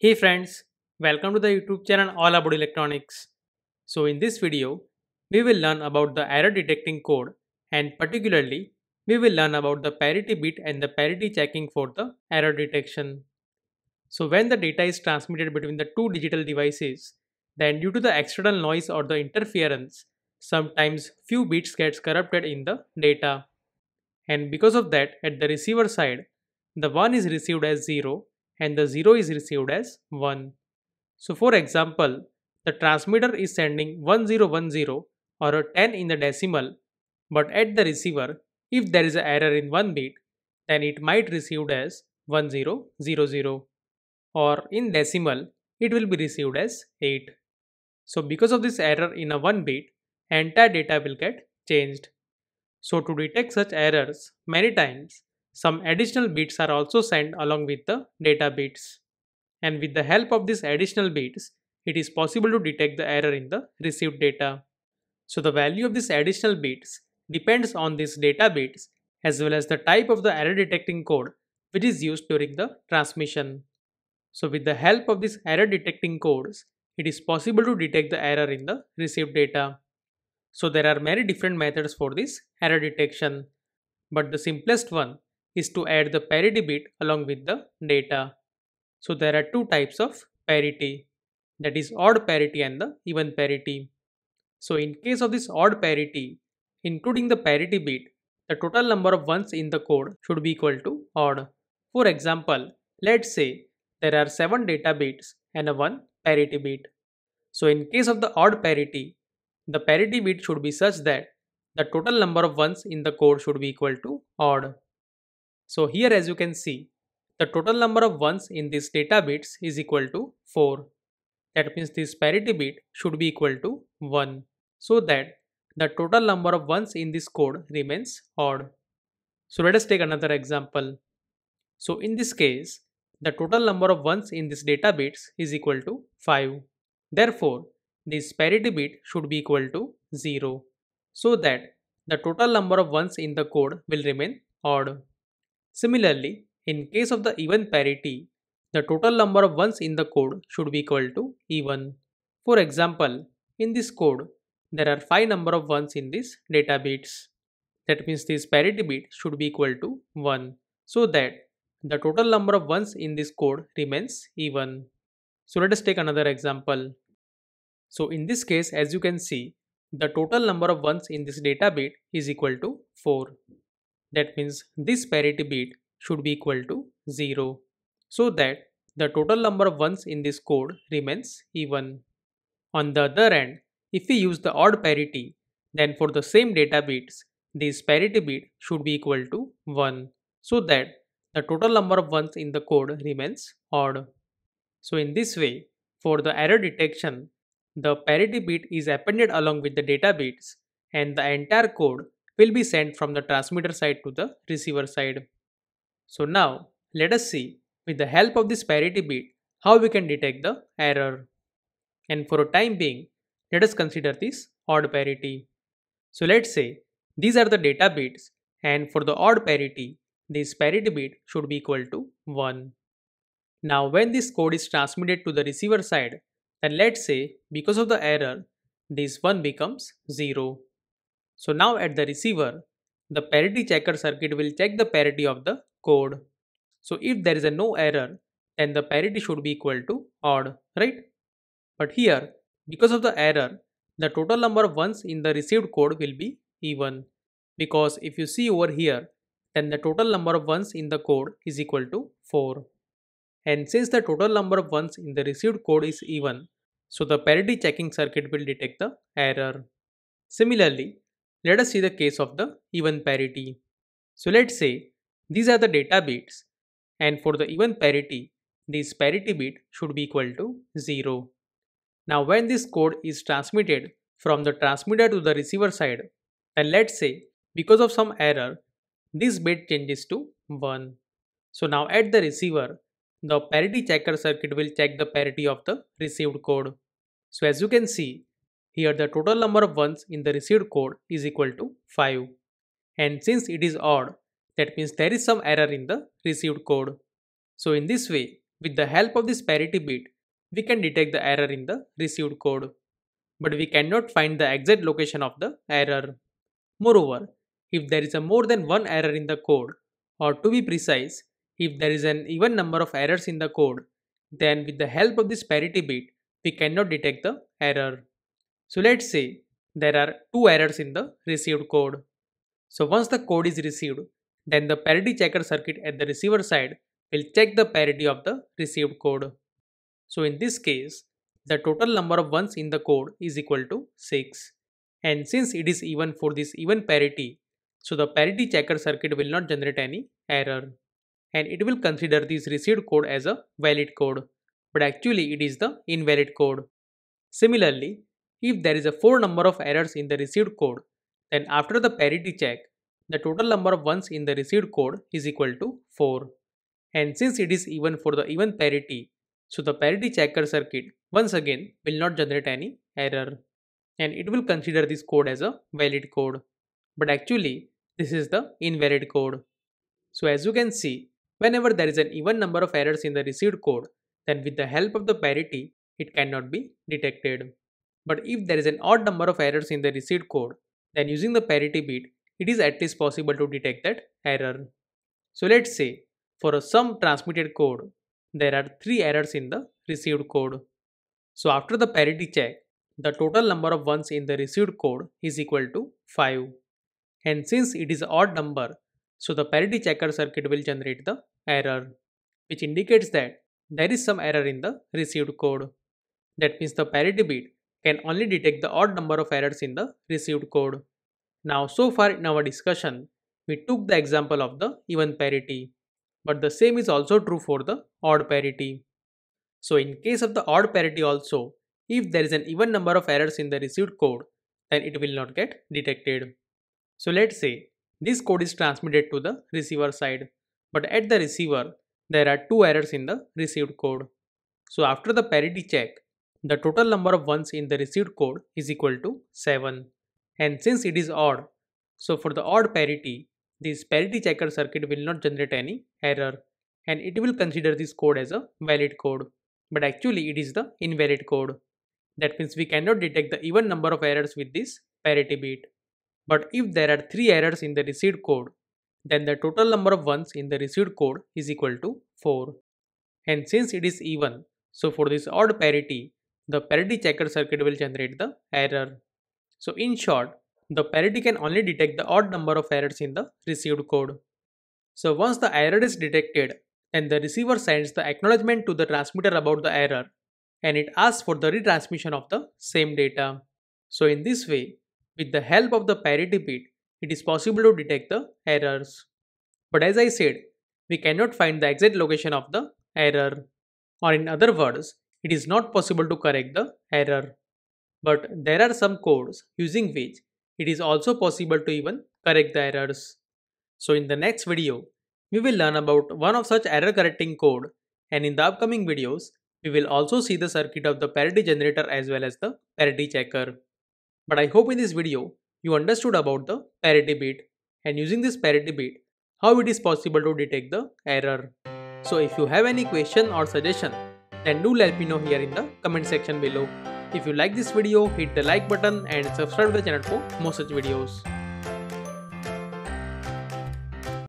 Hey friends, welcome to the YouTube channel All About Electronics. So in this video, we will learn about the error detecting code and particularly we will learn about the parity bit and the parity checking for the error detection. So when the data is transmitted between the two digital devices, then due to the external noise or the interference, sometimes few bits gets corrupted in the data. And because of that, at the receiver side, the 1 is received as 0 and the 0 is received as 1. So for example, the transmitter is sending 1010 or a 10 in the decimal, but at the receiver, if there is an error in one bit, then it might received as 1000 or in decimal, it will be received as 8. So because of this error in a one bit, entire data will get changed. So to detect such errors, many times some additional bits are also sent along with the data bits. And with the help of these additional bits, it is possible to detect the error in the received data. So the value of these additional bits depends on these data bits as well as the type of the error detecting code which is used during the transmission. So with the help of these error detecting codes, it is possible to detect the error in the received data. So there are many different methods for this error detection, but the simplest one is to add the parity bit along with the data. So there are two types of parity that is odd parity and the even parity. So in case of this odd parity including the parity bit the total number of ones in the code should be equal to odd. For example let's say there are 7 data bits and a 1 parity bit. So in case of the odd parity the parity bit should be such that the total number of ones in the code should be equal to odd. So here as you can see, the total number of 1s in this data bits is equal to 4. That means this parity bit should be equal to 1 so that the total number of 1s in this code remains odd. So let us take another example. So in this case, the total number of 1s in this data bits is equal to 5. Therefore, this parity bit should be equal to 0 so that the total number of 1s in the code will remain odd. Similarly, in case of the even parity, the total number of 1s in the code should be equal to even. For example, in this code, there are 5 number of 1s in this data bits. That means this parity bit should be equal to 1 so that the total number of 1s in this code remains even. So let us take another example. So in this case, as you can see, the total number of 1s in this data bit is equal to 4. That means this parity bit should be equal to 0 so that the total number of 1s in this code remains even. On the other end, if we use the odd parity, then for the same data bits, this parity bit should be equal to 1 so that the total number of 1s in the code remains odd. So in this way, for the error detection, the parity bit is appended along with the data bits and the entire code will be sent from the transmitter side to the receiver side. So now let us see with the help of this parity bit how we can detect the error. And for a time being, let us consider this odd parity. So let's say these are the data bits and for the odd parity, this parity bit should be equal to 1. Now when this code is transmitted to the receiver side, then let's say because of the error, this 1 becomes 0. So now at the receiver, the parity checker circuit will check the parity of the code. So if there is a no error, then the parity should be equal to odd, right? But here, because of the error, the total number of ones in the received code will be even. Because if you see over here, then the total number of ones in the code is equal to 4. And since the total number of ones in the received code is even, so the parity checking circuit will detect the error. Similarly, let us see the case of the even parity. So let's say these are the data bits and for the even parity, this parity bit should be equal to 0. Now when this code is transmitted from the transmitter to the receiver side, then let's say because of some error, this bit changes to 1. So now at the receiver, the parity checker circuit will check the parity of the received code. So as you can see, here the total number of 1s in the received code is equal to 5. And since it is odd, that means there is some error in the received code. So in this way, with the help of this parity bit, we can detect the error in the received code. But we cannot find the exact location of the error. Moreover, if there is a more than one error in the code, or to be precise, if there is an even number of errors in the code, then with the help of this parity bit, we cannot detect the error. So let's say there are two errors in the received code. So once the code is received, then the parity checker circuit at the receiver side will check the parity of the received code. So in this case, the total number of ones in the code is equal to 6. And since it is even for this even parity, so the parity checker circuit will not generate any error. And it will consider this received code as a valid code, but actually it is the invalid code. Similarly, if there is a 4 number of errors in the received code, then after the parity check, the total number of ones in the received code is equal to 4. And since it is even for the even parity, so the parity checker circuit once again will not generate any error. And it will consider this code as a valid code. But actually, this is the invalid code. So as you can see, whenever there is an even number of errors in the received code, then with the help of the parity, it cannot be detected. But if there is an odd number of errors in the received code, then using the parity bit, it is at least possible to detect that error. So let's say for a sum transmitted code, there are three errors in the received code. So after the parity check, the total number of ones in the received code is equal to 5. And since it is an odd number, so the parity checker circuit will generate the error, which indicates that there is some error in the received code. That means the parity bit can only detect the odd number of errors in the received code. Now so far in our discussion, we took the example of the even parity, but the same is also true for the odd parity. So in case of the odd parity also, if there is an even number of errors in the received code, then it will not get detected. So let's say this code is transmitted to the receiver side, but at the receiver, there are two errors in the received code. So after the parity check, the total number of 1s in the received code is equal to 7. And since it is odd, so for the odd parity, this parity checker circuit will not generate any error and it will consider this code as a valid code. But actually it is the invalid code. That means we cannot detect the even number of errors with this parity bit. But if there are 3 errors in the received code, then the total number of 1s in the received code is equal to 4. And since it is even, so for this odd parity, the parity checker circuit will generate the error. So in short, the parity can only detect the odd number of errors in the received code. So once the error is detected, then the receiver sends the acknowledgement to the transmitter about the error and it asks for the retransmission of the same data. So in this way, with the help of the parity bit, it is possible to detect the errors. But as I said, we cannot find the exact location of the error. Or in other words, it is not possible to correct the error. But there are some codes using which it is also possible to even correct the errors. So in the next video, we will learn about one of such error correcting code and in the upcoming videos, we will also see the circuit of the parity generator as well as the parity checker. But I hope in this video, you understood about the parity bit and using this parity bit, how it is possible to detect the error. So if you have any question or suggestion, then do let me know here in the comment section below. If you like this video, hit the like button and subscribe to the channel for more such videos.